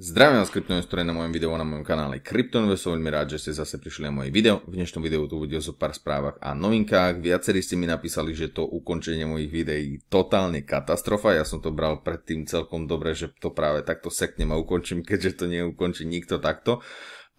Zdravím vás kryptoinvestore na mojom videu na mojom kanále Kryptoinvest, som veľmi rád, že ste zase prišli na moje video. V dnešnom videu tu bude o pár správach a novinkách. Viacerí ste mi napísali, že to ukončenie mojich videí totálne katastrofa. Ja som to bral predtým celkom dobre, že to práve takto seknem a ukončím, keďže to neukončí nikto takto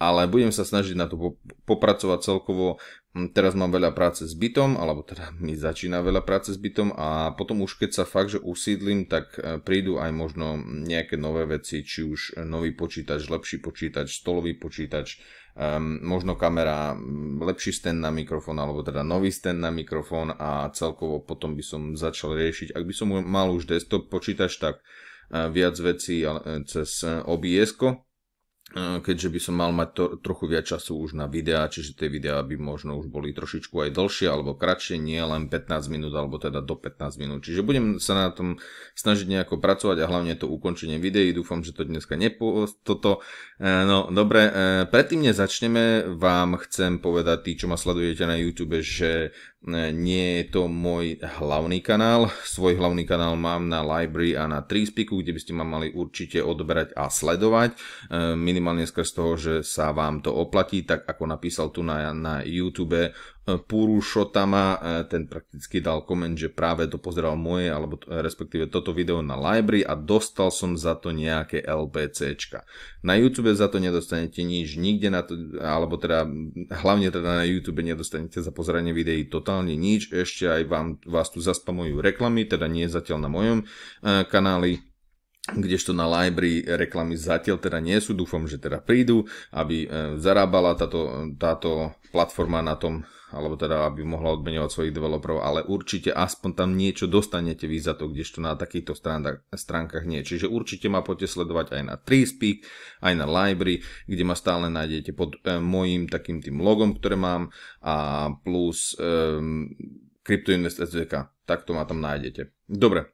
ale budem sa snažiť na to popracovať celkovo. Hm, teraz mám veľa práce s bytom, alebo teda mi začína veľa práce s bytom a potom už keď sa fakt, že usídlim, tak e, prídu aj možno nejaké nové veci, či už nový počítač, lepší počítač, stolový počítač, um, možno kamera, hm, lepší stand na mikrofón, alebo teda nový stand na mikrofón a celkovo potom by som začal riešiť. Ak by som mal už desktop počítač, tak e, viac vecí e, cez obs keďže by som mal mať to, trochu viac času už na videá, čiže tie videá by možno už boli trošičku aj dlhšie alebo kratšie, nie len 15 minút alebo teda do 15 minút. Čiže budem sa na tom snažiť nejako pracovať a hlavne to ukončenie videí, dúfam, že to dneska nepo... toto. E, no dobre, e, predtým nezačneme, vám chcem povedať tí, čo ma sledujete na YouTube, že nie je to môj hlavný kanál. Svoj hlavný kanál mám na Library a na Trispiku, kde by ste ma mali určite odberať a sledovať. E, minimálne skrz toho, že sa vám to oplatí, tak ako napísal tu na, na YouTube Eh, Purušotama, eh, ten prakticky dal koment, že práve to pozeral moje, alebo eh, respektíve toto video na library a dostal som za to nejaké LBCčka. Na YouTube za to nedostanete nič, nikde na to, alebo teda hlavne teda na YouTube nedostanete za pozeranie videí totálne nič, ešte aj vám, vás tu zaspamujú reklamy, teda nie zatiaľ na mojom kanáli, kdežto na library reklamy zatiaľ teda nie sú, dúfam, že teda prídu, aby zarábala táto, táto platforma na tom alebo teda aby mohla odmenovať svojich developerov, ale určite aspoň tam niečo dostanete vy za to, kdežto na takýchto stránkach nie. Čiže určite ma poďte sledovať aj na speak, aj na Library, kde ma stále nájdete pod e, eh, mojim takým tým logom, ktoré mám a plus e, Tak Takto ma tam nájdete. Dobre,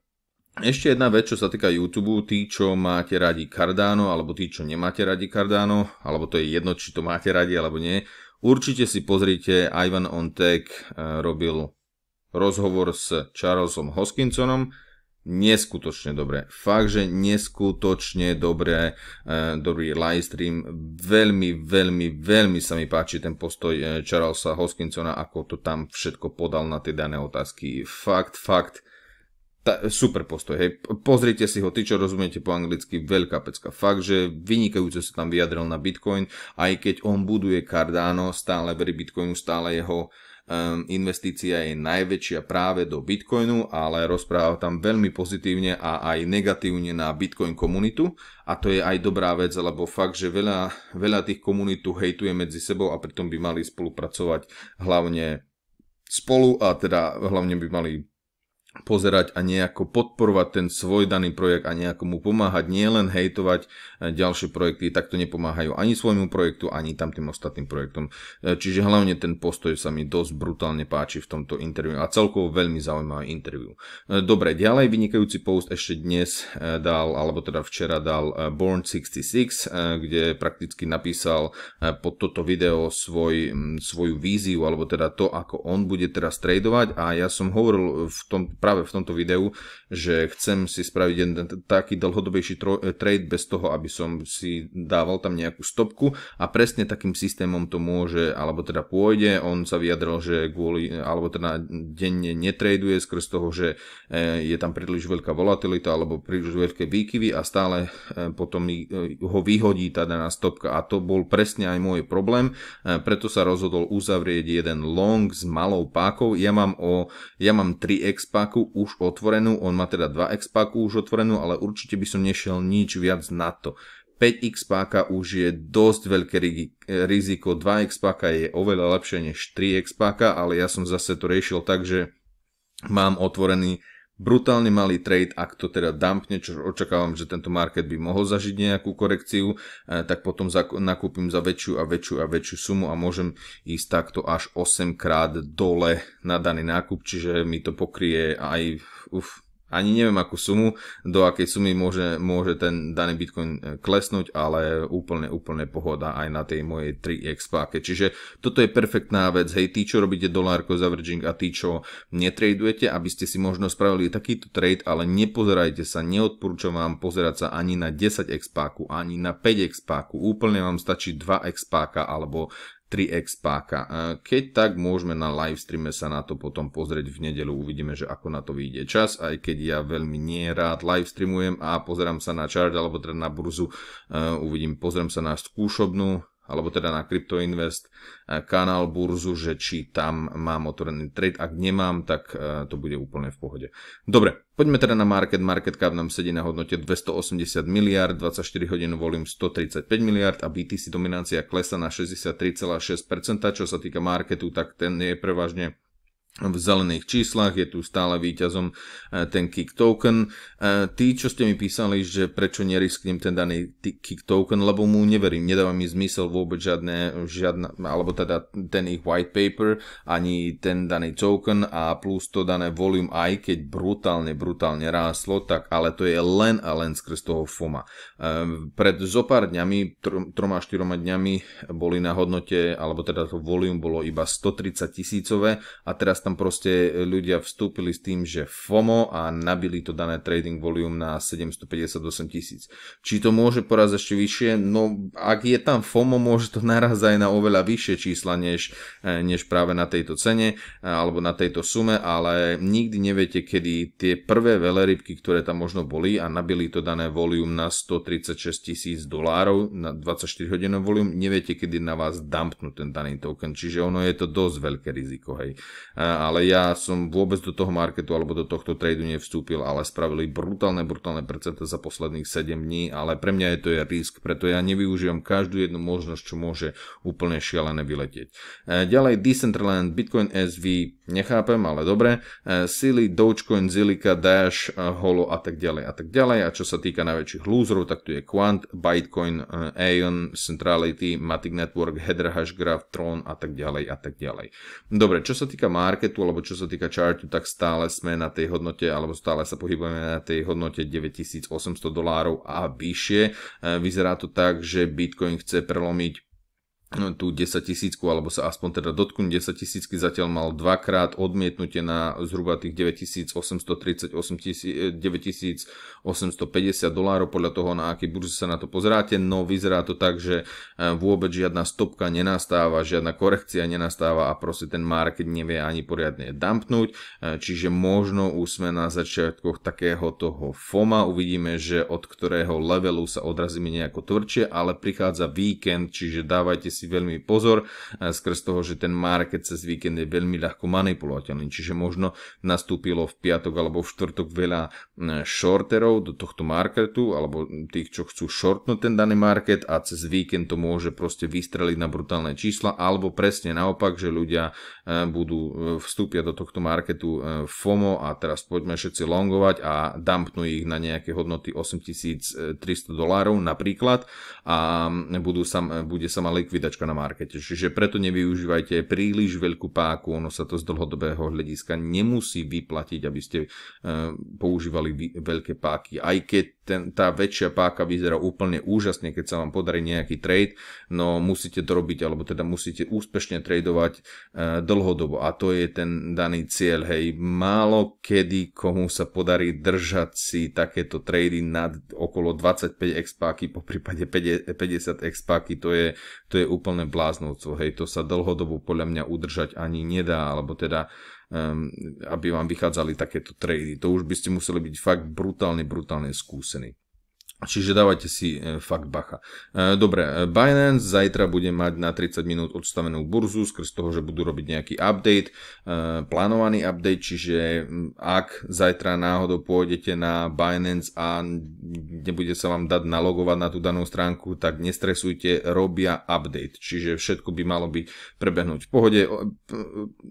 ešte jedna vec, čo sa týka YouTube, tí, čo máte radi Cardano, alebo tí, čo nemáte radi Cardano, alebo to je jedno, či to máte radi, alebo nie, Určite si pozrite, Ivan on Tech eh, robil rozhovor s Charlesom Hoskinsonom, neskutočne dobré. Fakt, že neskutočne dobré, eh, dobrý live stream. Veľmi, veľmi, veľmi sa mi páči ten postoj eh, Charlesa Hoskinsona, ako to tam všetko podal na tie dané otázky. Fakt, fakt, tá, super postoj, hej. Pozrite si ho, ty čo rozumiete po anglicky, veľká pecka. Fakt, že vynikajúco sa tam vyjadril na Bitcoin, aj keď on buduje Cardano, stále verí Bitcoinu, stále jeho um, investícia je najväčšia práve do Bitcoinu, ale rozpráva tam veľmi pozitívne a aj negatívne na Bitcoin komunitu a to je aj dobrá vec, lebo fakt, že veľa, veľa tých komunitu hejtuje medzi sebou a pritom by mali spolupracovať hlavne spolu a teda hlavne by mali pozerať a nejako podporovať ten svoj daný projekt a nejako mu pomáhať, nielen hejtovať e, ďalšie projekty, tak to nepomáhajú ani svojmu projektu, ani tam tým ostatným projektom. E, čiže hlavne ten postoj sa mi dosť brutálne páči v tomto interviu a celkovo veľmi zaujímavé interviu. E, dobre, ďalej vynikajúci post ešte dnes dal, alebo teda včera dal Born 66, kde prakticky napísal pod toto video svoj, svoju víziu, alebo teda to, ako on bude teraz tradovať a ja som hovoril v tom práve v tomto videu, že chcem si spraviť jeden taký dlhodobejší e, trade bez toho, aby som si dával tam nejakú stopku a presne takým systémom to môže, alebo teda pôjde, on sa vyjadril, že kvôli, alebo teda denne netraduje skrz toho, že e, je tam príliš veľká volatilita alebo príliš veľké výkyvy a stále e, potom ho vyhodí tá daná stopka a to bol presne aj môj problém, preto sa rozhodol uzavrieť jeden long s malou pákou, ja mám, o, ja mám 3 expa, expaku už otvorenú, on má teda 2 expaku už otvorenú, ale určite by som nešiel nič viac na to. 5 expaka už je dosť veľké riziko, 2 expaka je oveľa lepšie než 3 expaka, ale ja som zase to riešil tak, že mám otvorený brutálne malý trade, ak to teda dumpne, čo očakávam, že tento market by mohol zažiť nejakú korekciu, e, tak potom nakúpim za väčšiu a väčšiu a väčšiu sumu a môžem ísť takto až 8 krát dole na daný nákup, čiže mi to pokrie aj uf, ani neviem akú sumu, do akej sumy môže, môže ten daný Bitcoin e, klesnúť, ale úplne, úplne pohoda aj na tej mojej 3x páke. Čiže toto je perfektná vec, hej, tí, čo robíte dolárko averaging a tí, čo netradujete, aby ste si možno spravili takýto trade, ale nepozerajte sa, neodporúčam vám pozerať sa ani na 10x páku, ani na 5x páku, úplne vám stačí 2x páka alebo 3x páka. Keď tak môžeme na livestreame sa na to potom pozrieť v nedelu, uvidíme, že ako na to vyjde čas, aj keď ja veľmi nerád livestreamujem a pozerám sa na chart alebo teda na burzu, e, uvidím, pozriem sa na skúšobnú, alebo teda na CryptoInvest e, kanál burzu, že či tam mám otvorený trade. Ak nemám, tak e, to bude úplne v pohode. Dobre, poďme teda na market. Market cap nám sedí na hodnote 280 miliard, 24 hodín volím 135 miliard a BTC dominancia klesa na 63,6%. Čo sa týka marketu, tak ten je prevažne v zelených číslach, je tu stále výťazom e, ten kick token. E, tí, čo ste mi písali, že prečo nerisknem ten daný kick token, lebo mu neverím, nedáva mi zmysel vôbec žiadne, žiadna, alebo teda ten ich white paper, ani ten daný token a plus to dané volume, aj keď brutálne, brutálne ráslo, tak ale to je len a len skrz toho FOMA. E, pred zo pár dňami, troma, štyroma dňami boli na hodnote, alebo teda to volume bolo iba 130 tisícové a teraz tam proste ľudia vstúpili s tým, že FOMO a nabili to dané trading volume na 758 tisíc. Či to môže poraz ešte vyššie? No, ak je tam FOMO, môže to naraz aj na oveľa vyššie čísla, než, eh, než práve na tejto cene eh, alebo na tejto sume, ale nikdy neviete, kedy tie prvé rybky, ktoré tam možno boli a nabili to dané volume na 136 tisíc dolárov na 24 hodinový volume, neviete, kedy na vás dumpnú ten daný token, čiže ono je to dosť veľké riziko, hej. Eh, ale ja som vôbec do toho marketu alebo do tohto tradu nevstúpil, ale spravili brutálne, brutálne percenta za posledných 7 dní, ale pre mňa je to je risk, preto ja nevyužívam každú jednu možnosť, čo môže úplne šialené vyletieť. E, ďalej Decentraland, Bitcoin SV, nechápem, ale dobre, e, Silly, Dogecoin, Zilliqa, Dash, e, Holo a tak ďalej a tak ďalej a čo sa týka najväčších lúzrov, tak tu je Quant, Bitcoin, Aeon, Centrality, Matic Network, Hedra, Hashgraph, Tron a tak ďalej a tak ďalej. Dobre, čo sa týka Mark, marketu, alebo čo sa týka chartu, tak stále sme na tej hodnote, alebo stále sa pohybujeme na tej hodnote 9800 dolárov a vyššie. E, vyzerá to tak, že Bitcoin chce prelomiť No, tú 10 tisícku, alebo sa aspoň teda dotknúť 10 tisícky, zatiaľ mal dvakrát odmietnutie na zhruba tých 9838, 9850 eh, dolárov, podľa toho, na aký burze sa na to pozráte, no vyzerá to tak, že eh, vôbec žiadna stopka nenastáva, žiadna korekcia nenastáva a proste ten market nevie ani poriadne dumpnúť, eh, čiže možno už sme na začiatkoch takého toho FOMA, uvidíme, že od ktorého levelu sa odrazíme nejako tvrdšie, ale prichádza víkend, čiže dávajte si veľmi pozor, skrz toho, že ten market cez víkend je veľmi ľahko manipulovateľný, čiže možno nastúpilo v piatok alebo v štvrtok veľa e, shorterov do tohto marketu, alebo tých, čo chcú shortnúť ten daný market a cez víkend to môže proste vystreliť na brutálne čísla, alebo presne naopak, že ľudia e, budú e, vstúpia do tohto marketu FOMO a teraz poďme všetci longovať a dumpnú ich na nejaké hodnoty 8300 dolárov napríklad a budú sa, bude sa ma likvidať počítačka na markete. Čiže preto nevyužívajte príliš veľkú páku, ono sa to z dlhodobého hľadiska nemusí vyplatiť, aby ste e, používali veľké páky. Aj keď ten, tá väčšia páka vyzerá úplne úžasne, keď sa vám podarí nejaký trade, no musíte to robiť, alebo teda musíte úspešne tradovať e, dlhodobo a to je ten daný cieľ. Hej, málo kedy komu sa podarí držať si takéto trady nad okolo 25 expáky, po prípade 50 expáky, to je, to je úplne bláznovcov, hej, to sa dlhodobo podľa mňa udržať ani nedá, alebo teda um, aby vám vychádzali takéto trady. To už by ste museli byť fakt brutálne, brutálne skúsení. Čiže dávajte si e, fakt bacha. E, dobre, e, Binance zajtra bude mať na 30 minút odstavenú burzu skres toho, že budú robiť nejaký update, plánovaný update, čiže ak zajtra náhodou pôjdete na Binance a nebude sa vám dať nalogovať na tú danú stránku, tak nestresujte, robia update, čiže všetko by malo byť prebehnúť v pohode.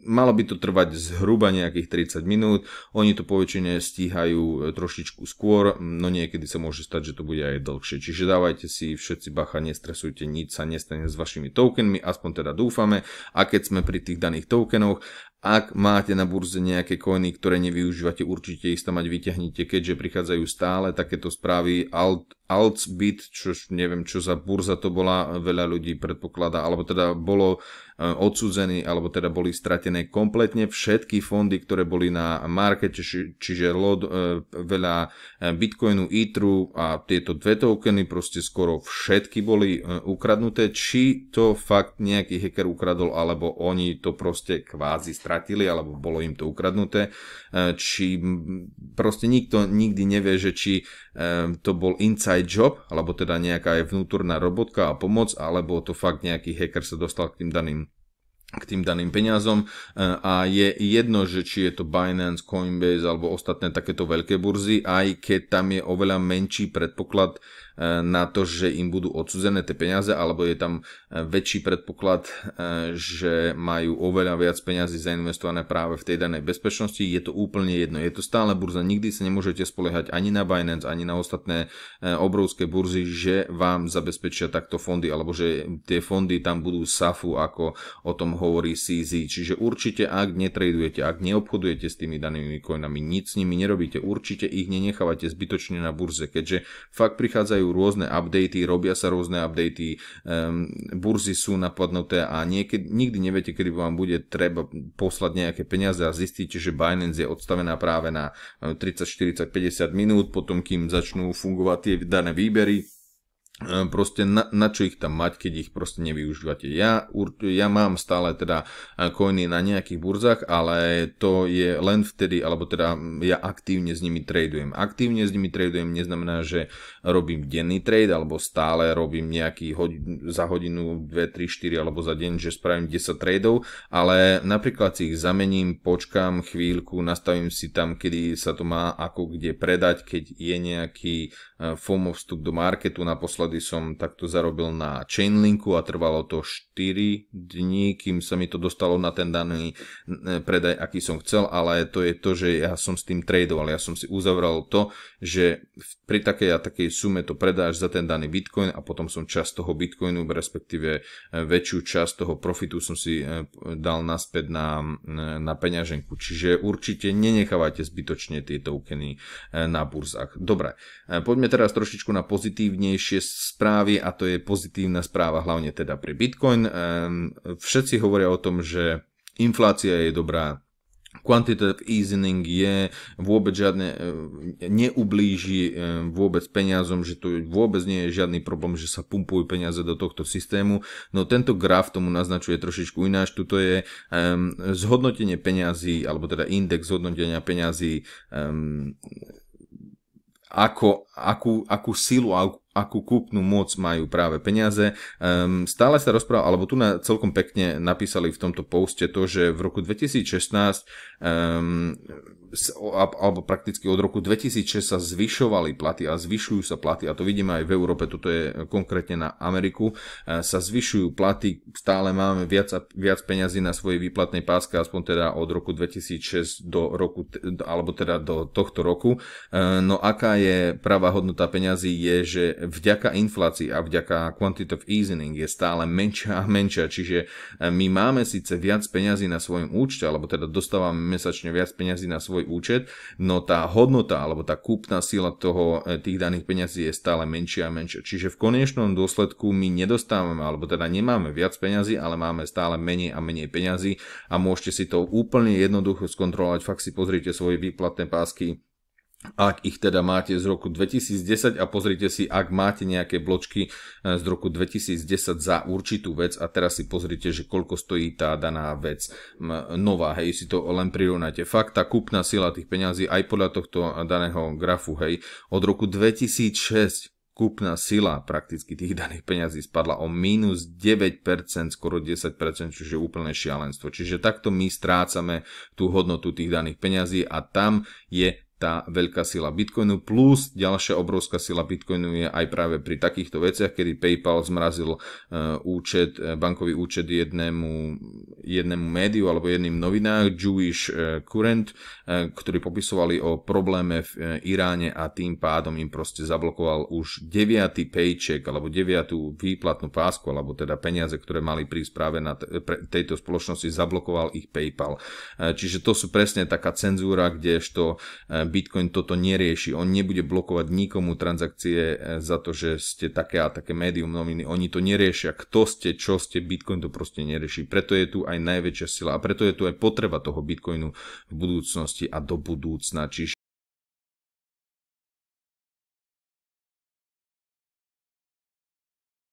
Malo by to trvať zhruba nejakých 30 minút, oni to poväčšine stíhajú trošičku skôr, no niekedy sa môže stať, že to bude aj dlhšie. Čiže dávajte si všetci bacha, nestresujte, nič sa nestane s vašimi tokenmi, aspoň teda dúfame. A keď sme pri tých daných tokenoch, ak máte na burze nejaké coiny, ktoré nevyužívate, určite ich tam mať vyťahnite, keďže prichádzajú stále takéto správy. Alt, Altsbit, čo neviem čo za burza to bola, veľa ľudí predpokladá, alebo teda bolo Eh, odsudzení, alebo teda boli stratené kompletne všetky fondy, ktoré boli na markete, čiže lot, eh, veľa eh, Bitcoinu, itru a tieto dve tokeny, proste skoro všetky boli ukradnuté, či to fakt nejaký hacker ukradol, alebo oni to proste kvázi stratili, alebo bolo im to ukradnuté, či proste nikto nikdy nevie, že či Ehm, to bol inside job, alebo teda nejaká je vnútorná robotka a pomoc, alebo to fakt nejaký hacker sa dostal k tým daným k tým daným peniazom ehm, a je jedno, že či je to Binance, Coinbase alebo ostatné takéto veľké burzy, aj keď tam je oveľa menší predpoklad Eh, na to, že im budú odsudzené tie peniaze, alebo je tam eh, väčší predpoklad, eh, že majú oveľa viac peniazy zainvestované práve v tej danej bezpečnosti. Je to úplne jedno. Je to stále burza. Nikdy sa nemôžete spoliehať ani na Binance, ani na ostatné obrovské burzy, že vám zabezpečia takto fondy, alebo že tie fondy tam budú safu, ako o tom hovorí CZ. Čiže určite, ak netradujete, ak neobchodujete s tými danými coinami, nic s nimi nerobíte, určite ich nenechávate zbytočne na burze, keďže fakt prichádzajú vychádzajú rôzne updaty, robia sa rôzne updaty, um, burzy sú napadnuté a niekedy, nikdy neviete, kedy vám bude treba poslať nejaké peniaze a zistíte, že Binance je odstavená práve na 30, 40, 50 minút, potom kým začnú fungovať tie dané výbery E, proste na, na čo ich tam mať, keď ich proste nevyužívate. Ja, ja mám stále teda e, coiny na nejakých burzách, ale to je len vtedy, alebo teda ja aktívne s nimi tradujem. Aktívne s nimi tradujem neznamená, že robím denný trade, alebo stále robím nejaký hodin, za hodinu, 2, 3, 4, alebo za deň, že spravím 10 tradeov, ale napríklad si ich zamením, počkám chvíľku, nastavím si tam, kedy sa to má ako kde predať, keď je nejaký e, FOMO vstup do marketu naposledy naposledy som takto zarobil na Chainlinku a trvalo to 4 dní, kým sa mi to dostalo na ten daný predaj, aký som chcel, ale to je to, že ja som s tým tradoval, ja som si uzavral to, že pri takej a takej sume to predáš za ten daný bitcoin a potom som časť toho bitcoinu, respektíve e, väčšiu časť toho profitu som si e, dal naspäť na, na peňaženku. Čiže určite nenechávajte zbytočne tie tokeny e, na burzách. Dobre, poďme teraz trošičku na pozitívnejšie správy a to je pozitívna správa hlavne teda pre Bitcoin. Ehm, všetci hovoria o tom, že inflácia je dobrá, Quantitative easing je, vôbec žiadne, ehm, neublíži ehm, vôbec peniazom, že tu vôbec nie je žiadny problém, že sa pumpujú peniaze do tohto systému. No tento graf tomu naznačuje trošičku ináč. Tuto je zhodnotenie peňazí, alebo teda index zhodnotenia peňazí ako, akú, akú silu, akú, akú kúpnu moc majú práve peniaze. Um, stále sa rozpráva, alebo tu na, celkom pekne napísali v tomto poste to, že v roku 2016 um, ehm, alebo prakticky od roku 2006 sa zvyšovali platy a zvyšujú sa platy, a to vidíme aj v Európe, toto je e, konkrétne na Ameriku, e, sa zvyšujú platy, stále máme viac, a viac peňazí na svojej výplatnej páske, aspoň teda od roku 2006 do roku, alebo teda do tohto roku. E, no aká je pravá hodnota peňazí je, že vďaka inflácii a vďaka quantitative easing je stále menšia a menšia, čiže my máme síce viac peňazí na svojom účte, alebo teda dostávame mesačne viac peňazí na svoj účet, no tá hodnota alebo tá kúpna sila toho, e, tých daných peňazí je stále menšia a menšia. Čiže v konečnom dôsledku my nedostávame, alebo teda nemáme viac peňazí, ale máme stále menej a menej peňazí a môžete si to úplne jednoducho skontrolovať. Fakt si pozrite svoje výplatné pásky, ak ich teda máte z roku 2010 a pozrite si, ak máte nejaké bločky e, z roku 2010 za určitú vec a teraz si pozrite, že koľko stojí tá daná vec nová, hej, si to len prirovnajte. Fakt, tá kúpna sila tých peňazí aj podľa tohto daného grafu, hej, od roku 2006 kúpna sila prakticky tých daných peňazí spadla o minus 9%, skoro 10%, čiže úplne šialenstvo. Čiže takto my strácame tú hodnotu tých daných peňazí a tam je tá veľká sila Bitcoinu, plus ďalšia obrovská sila Bitcoinu je aj práve pri takýchto veciach, kedy PayPal zmrazil e, účet, e, bankový účet jednému, jednému médiu alebo jedným novinách, Jewish e, Current, ktorí popisovali o probléme v Iráne a tým pádom im proste zablokoval už deviatý paycheck alebo deviatú výplatnú pásku, alebo teda peniaze, ktoré mali prísť práve na tejto spoločnosti, zablokoval ich PayPal. Čiže to sú presne taká cenzúra, kdežto Bitcoin toto nerieši. On nebude blokovať nikomu transakcie eh, za to, že ste také a také médium noviny. Oni to neriešia. Kto ste, čo ste, Bitcoin to proste nerieši. Preto je tu aj najväčšia sila a preto je tu aj potreba toho Bitcoinu v budúcnosti a do budúcna. Čiže